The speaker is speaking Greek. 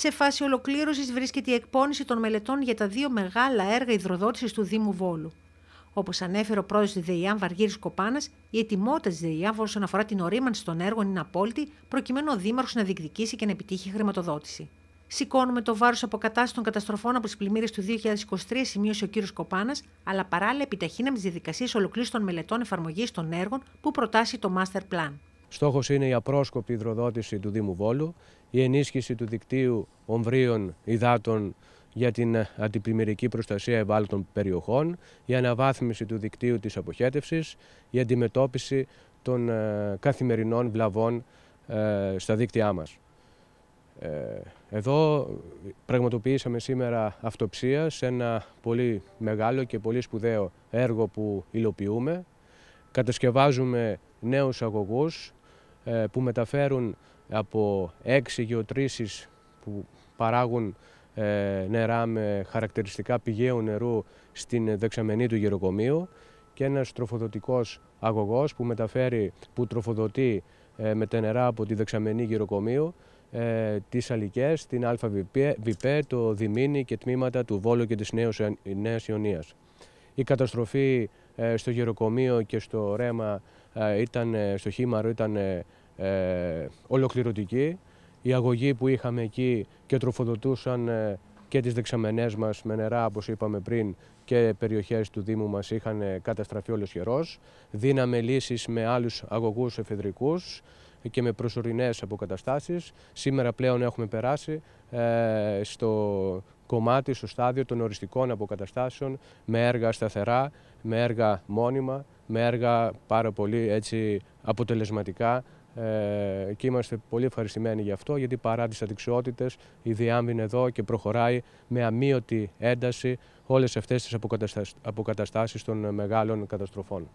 Σε φάση ολοκλήρωσης βρίσκεται η εκπόνηση των μελετών για τα δύο μεγάλα έργα υδροδότησης του Δήμου Βόλου. Όπως ανέφερε ο πρόεδρος της ΔΕΙΑΜ Βαργύρη Κοπάνας, η ετοιμότητα της ΔΕΙΑΜ όσον αφορά την ορίμανση των έργων είναι απόλυτη, προκειμένου ο Δήμαρχος να διεκδικήσει και να επιτύχει χρηματοδότηση. Σηκώνουμε το βάρος αποκατάσταση των καταστροφών από τις πλημμύρες του 2023, σημείωσε ο κ. Κοπάνας, αλλά παράλληλα επιταχύναμε τις διαδικασίες ολοκλήρωσης των μελετών εφαρμογής των έργων που προτάσει το Master Plan. Στόχος είναι η απρόσκοπη υδροδότηση του Δήμου Βόλου, η ενίσχυση του δικτύου ομβρίων υδάτων για την αντιπλημμυρική προστασία ευάλωτων περιοχών, η αναβάθμιση του δικτύου της αποχέτευσης, η αντιμετώπιση των ε, καθημερινών βλαβών ε, στα δίκτυά μας. Ε, εδώ πραγματοποιήσαμε σήμερα αυτοψία σε ένα πολύ μεγάλο και πολύ σπουδαίο έργο που υλοποιούμε. Κατασκευάζουμε νέους αγωγούς ε, που μεταφέρουν από έξι γεωτρήσεις που παράγουν ε, νερά με χαρακτηριστικά πηγαίου νερού στην δεξαμενή του γεροκομείου και ένας τροφοδοτικός αγωγός που μεταφέρει, που τροφοδοτεί ε, με τα νερά από τη δεξαμενή γεροκομείου τις Αλικές, την ΑΒΠ, το Διμήνη και τμήματα του Βόλου και της Νέας Ιωνίας. Η καταστροφή ε, στο γεροκομείο και στο ρέμα, ε, ήταν, ε, στο χήμαρο, ήταν ολοκληρωτική. Η αγωγή που είχαμε εκεί και τροφοδοτούσαν και τις δεξαμενές μας με νερά, όπως είπαμε πριν, και περιοχές του Δήμου μας είχαν καταστραφεί όλος χερός. Δίναμε λύσεις με άλλους αγωγούς εφεδρικούς και με προσωρινές αποκαταστάσεις. Σήμερα πλέον έχουμε περάσει στο κομμάτι στο στάδιο των οριστικών αποκαταστάσεων με έργα σταθερά, με έργα μόνιμα, με έργα πάρα πολύ έτσι, αποτελεσματικά ε, και είμαστε πολύ ευχαριστημένοι γι' αυτό γιατί παρά τις αδειξιότητες η Διάμβη είναι εδώ και προχωράει με αμύωτη ένταση όλες αυτές τις αποκαταστάσεις των μεγάλων καταστροφών.